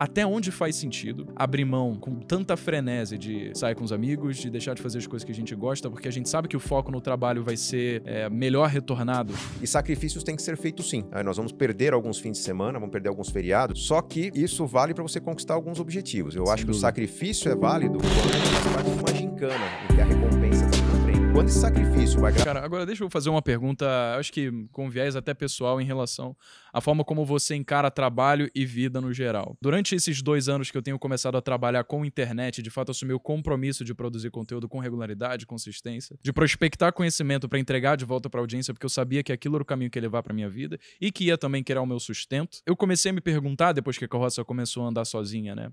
até onde faz sentido abrir mão com tanta frenese de sair com os amigos, de deixar de fazer as coisas que a gente gosta, porque a gente sabe que o foco no trabalho vai ser é, melhor retornado. E sacrifícios têm que ser feitos sim. Aí nós vamos perder alguns fins de semana, vamos perder alguns feriados, só que isso vale para você conquistar alguns objetivos. Eu acho que o sacrifício é válido quando você faz uma gincana em que a recompensa também. Tá Quanto esse sacrifício vai... Cara, agora deixa eu fazer uma pergunta, acho que com viés até pessoal em relação à forma como você encara trabalho e vida no geral. Durante esses dois anos que eu tenho começado a trabalhar com internet, de fato assumir o compromisso de produzir conteúdo com regularidade, consistência, de prospectar conhecimento para entregar de volta para audiência, porque eu sabia que aquilo era o caminho que ia levar para minha vida e que ia também criar o meu sustento. Eu comecei a me perguntar, depois que a carroça começou a andar sozinha, né?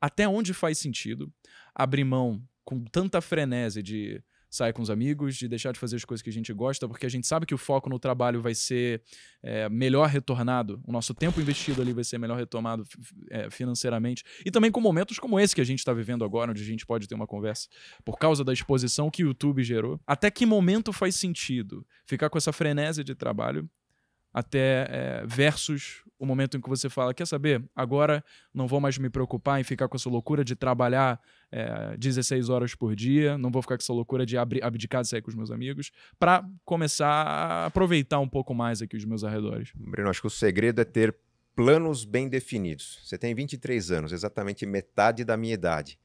Até onde faz sentido abrir mão com tanta frenese de sair com os amigos, de deixar de fazer as coisas que a gente gosta, porque a gente sabe que o foco no trabalho vai ser é, melhor retornado, o nosso tempo investido ali vai ser melhor retomado é, financeiramente. E também com momentos como esse que a gente está vivendo agora, onde a gente pode ter uma conversa por causa da exposição que o YouTube gerou. Até que momento faz sentido ficar com essa frenésia de trabalho até é, versus o momento em que você fala, quer saber, agora não vou mais me preocupar em ficar com essa loucura de trabalhar é, 16 horas por dia, não vou ficar com essa loucura de abdicar de sair com os meus amigos, para começar a aproveitar um pouco mais aqui os meus arredores. Bruno, acho que o segredo é ter planos bem definidos. Você tem 23 anos, exatamente metade da minha idade.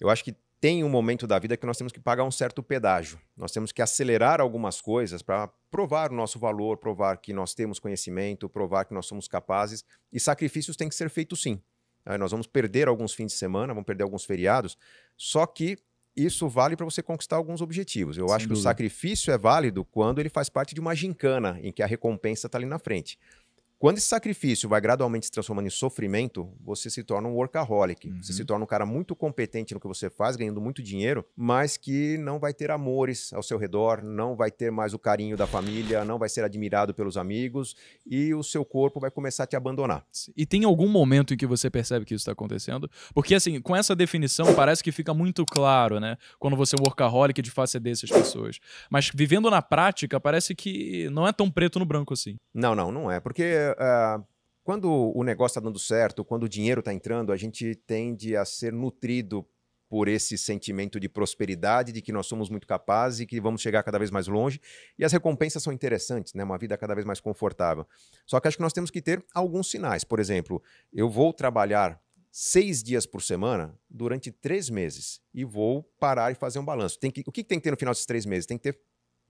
Eu acho que tem um momento da vida que nós temos que pagar um certo pedágio. Nós temos que acelerar algumas coisas para provar o nosso valor, provar que nós temos conhecimento, provar que nós somos capazes. E sacrifícios têm que ser feitos sim. Aí nós vamos perder alguns fins de semana, vamos perder alguns feriados. Só que isso vale para você conquistar alguns objetivos. Eu Sem acho dúvida. que o sacrifício é válido quando ele faz parte de uma gincana, em que a recompensa está ali na frente. Quando esse sacrifício vai gradualmente se transformando em sofrimento, você se torna um workaholic. Uhum. Você se uhum. torna um cara muito competente no que você faz, ganhando muito dinheiro, mas que não vai ter amores ao seu redor, não vai ter mais o carinho da família, não vai ser admirado pelos amigos e o seu corpo vai começar a te abandonar. E tem algum momento em que você percebe que isso está acontecendo? Porque, assim, com essa definição, parece que fica muito claro, né? Quando você é workaholic de face é dessas pessoas. Mas vivendo na prática, parece que não é tão preto no branco assim. Não, não, não é. Porque uh, quando o negócio está dando certo, quando o dinheiro está entrando, a gente tende a ser nutrido por esse sentimento de prosperidade, de que nós somos muito capazes e que vamos chegar cada vez mais longe. E as recompensas são interessantes, né? Uma vida cada vez mais confortável. Só que acho que nós temos que ter alguns sinais. Por exemplo, eu vou trabalhar seis dias por semana durante três meses e vou parar e fazer um balanço. Tem que, o que tem que ter no final desses três meses? Tem que ter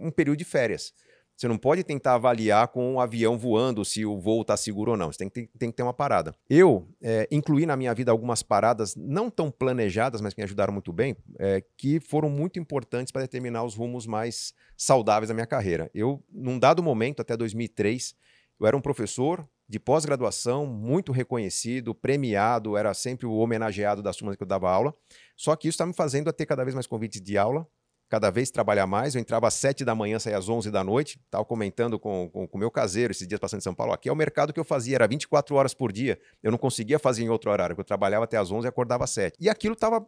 um período de férias. Você não pode tentar avaliar com um avião voando se o voo está seguro ou não. Você tem que, ter, tem que ter uma parada. Eu é, incluí na minha vida algumas paradas não tão planejadas, mas que me ajudaram muito bem, é, que foram muito importantes para determinar os rumos mais saudáveis da minha carreira. Eu, num dado momento, até 2003, eu era um professor de pós-graduação, muito reconhecido, premiado, era sempre o homenageado das turmas que eu dava aula. Só que isso está me fazendo a ter cada vez mais convites de aula, cada vez trabalhar mais. Eu entrava às 7 da manhã, saía às 11 da noite. Estava comentando com o com, com, meu caseiro esses dias passando em São Paulo. Aqui é o mercado que eu fazia, era 24 horas por dia. Eu não conseguia fazer em outro horário, porque eu trabalhava até às 11 e acordava às 7. E aquilo estava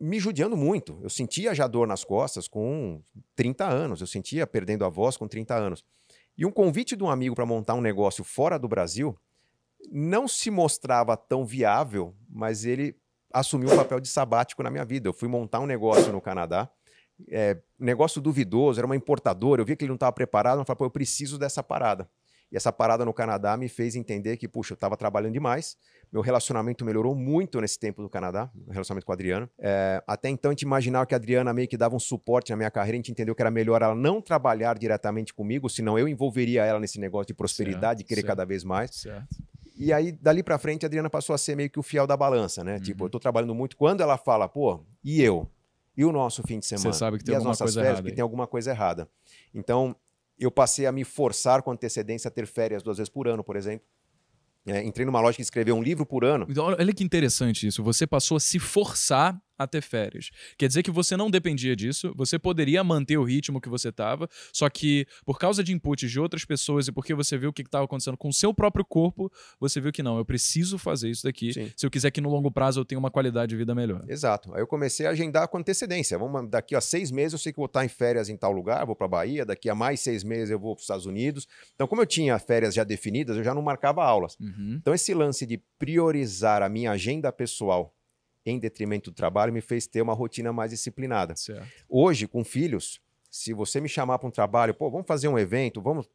me judiando muito. Eu sentia já dor nas costas com 30 anos. Eu sentia perdendo a voz com 30 anos. E um convite de um amigo para montar um negócio fora do Brasil não se mostrava tão viável, mas ele assumiu o papel de sabático na minha vida. Eu fui montar um negócio no Canadá é, negócio duvidoso, era uma importadora, eu via que ele não estava preparado, eu falei, pô, eu preciso dessa parada. E essa parada no Canadá me fez entender que, puxa, eu estava trabalhando demais, meu relacionamento melhorou muito nesse tempo do Canadá, relacionamento com a Adriana. É, até então, a gente imaginava que a Adriana meio que dava um suporte na minha carreira, a gente entendeu que era melhor ela não trabalhar diretamente comigo, senão eu envolveria ela nesse negócio de prosperidade, certo, querer certo, cada vez mais. Certo. E aí, dali para frente, a Adriana passou a ser meio que o fiel da balança, né? Uhum. Tipo, eu estou trabalhando muito. Quando ela fala, pô, e eu? e o nosso fim de semana. Você sabe que tem e alguma as nossas coisa férias, errada. tem alguma coisa errada. Então, eu passei a me forçar com antecedência a ter férias duas vezes por ano, por exemplo. É, entrei numa loja que escreveu um livro por ano. Então, olha que interessante isso. Você passou a se forçar a ter férias. Quer dizer que você não dependia disso, você poderia manter o ritmo que você estava, só que por causa de inputs de outras pessoas e porque você viu o que estava acontecendo com o seu próprio corpo, você viu que não, eu preciso fazer isso daqui Sim. se eu quiser que no longo prazo eu tenha uma qualidade de vida melhor. Exato. Aí eu comecei a agendar com antecedência. Vamos, daqui a seis meses eu sei que vou estar em férias em tal lugar, vou para Bahia, daqui a mais seis meses eu vou para os Estados Unidos. Então, como eu tinha férias já definidas, eu já não marcava aulas. Uhum. Então, esse lance de priorizar a minha agenda pessoal em detrimento do trabalho me fez ter uma rotina mais disciplinada. Certo. Hoje, com filhos, se você me chamar para um trabalho, pô, vamos fazer um evento, vamos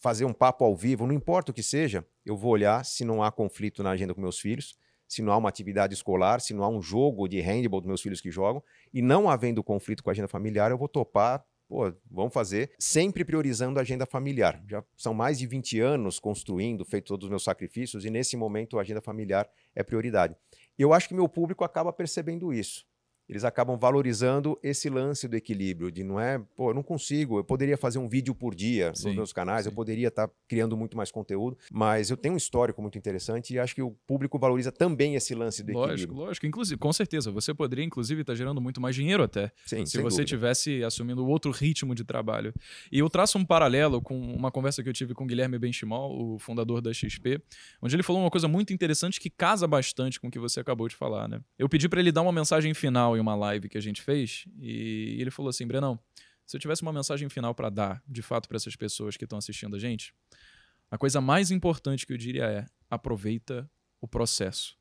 fazer um papo ao vivo, não importa o que seja, eu vou olhar se não há conflito na agenda com meus filhos, se não há uma atividade escolar, se não há um jogo de handball dos meus filhos que jogam, e não havendo conflito com a agenda familiar, eu vou topar pô, vamos fazer, sempre priorizando a agenda familiar. Já são mais de 20 anos construindo, feito todos os meus sacrifícios, e nesse momento a agenda familiar é prioridade. E eu acho que meu público acaba percebendo isso eles acabam valorizando esse lance do equilíbrio, de não é, pô, eu não consigo, eu poderia fazer um vídeo por dia sim, nos meus canais, sim. eu poderia estar tá criando muito mais conteúdo, mas eu tenho um histórico muito interessante e acho que o público valoriza também esse lance do lógico, equilíbrio. Lógico, inclusive, com certeza, você poderia inclusive estar tá gerando muito mais dinheiro até, sim, se você estivesse assumindo outro ritmo de trabalho. E eu traço um paralelo com uma conversa que eu tive com o Guilherme Benchimol, o fundador da XP, onde ele falou uma coisa muito interessante que casa bastante com o que você acabou de falar, né? Eu pedi para ele dar uma mensagem final uma live que a gente fez e ele falou assim: Brenão, se eu tivesse uma mensagem final para dar, de fato, para essas pessoas que estão assistindo a gente, a coisa mais importante que eu diria é: aproveita o processo.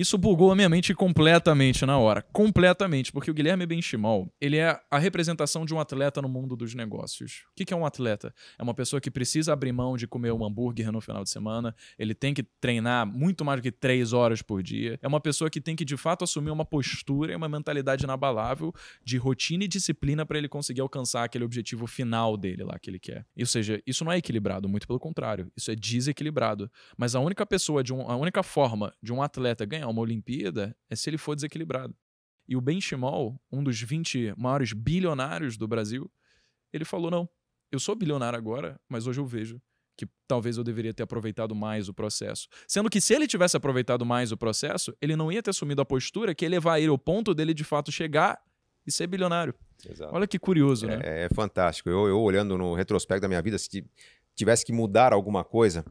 Isso bugou a minha mente completamente na hora. Completamente, porque o Guilherme Benchimol, ele é a representação de um atleta no mundo dos negócios. O que é um atleta? É uma pessoa que precisa abrir mão de comer um hambúrguer no final de semana, ele tem que treinar muito mais do que três horas por dia, é uma pessoa que tem que, de fato, assumir uma postura e uma mentalidade inabalável de rotina e disciplina para ele conseguir alcançar aquele objetivo final dele lá que ele quer. Ou seja, isso não é equilibrado, muito pelo contrário, isso é desequilibrado. Mas a única pessoa, de um, a única forma de um atleta ganhar uma Olimpíada é se ele for desequilibrado. E o Benchimol um dos 20 maiores bilionários do Brasil, ele falou: não, eu sou bilionário agora, mas hoje eu vejo que talvez eu deveria ter aproveitado mais o processo. Sendo que se ele tivesse aproveitado mais o processo, ele não ia ter assumido a postura que ia levar ele ao ponto dele de fato chegar e ser bilionário. Exato. Olha que curioso, né? é, né? É fantástico. Eu, eu, olhando no retrospecto da minha vida, se tivesse que mudar alguma coisa,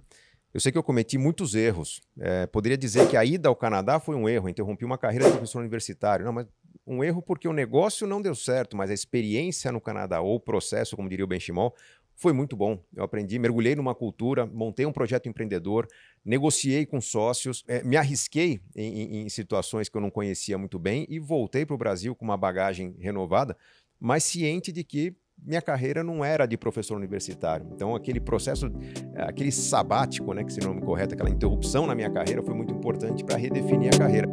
eu sei que eu cometi muitos erros. É, poderia dizer que a ida ao Canadá foi um erro, interrompi uma carreira de professor universitário. Não, mas um erro porque o negócio não deu certo, mas a experiência no Canadá, ou o processo, como diria o Benchimol, foi muito bom. Eu aprendi, mergulhei numa cultura, montei um projeto empreendedor, negociei com sócios, é, me arrisquei em, em, em situações que eu não conhecia muito bem e voltei para o Brasil com uma bagagem renovada, mas ciente de que minha carreira não era de professor universitário. Então, aquele processo, aquele sabático, né, que se nome correto, aquela interrupção na minha carreira foi muito importante para redefinir a carreira.